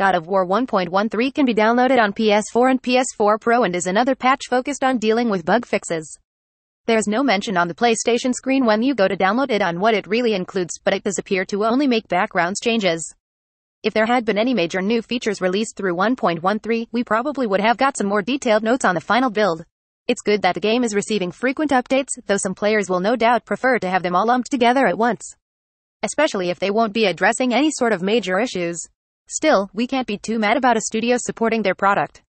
God of War 1.13 can be downloaded on PS4 and PS4 Pro and is another patch focused on dealing with bug fixes. There's no mention on the PlayStation screen when you go to download it on what it really includes, but it does appear to only make backgrounds changes. If there had been any major new features released through 1.13, we probably would have got some more detailed notes on the final build. It's good that the game is receiving frequent updates, though some players will no doubt prefer to have them all lumped together at once. Especially if they won't be addressing any sort of major issues. Still, we can't be too mad about a studio supporting their product.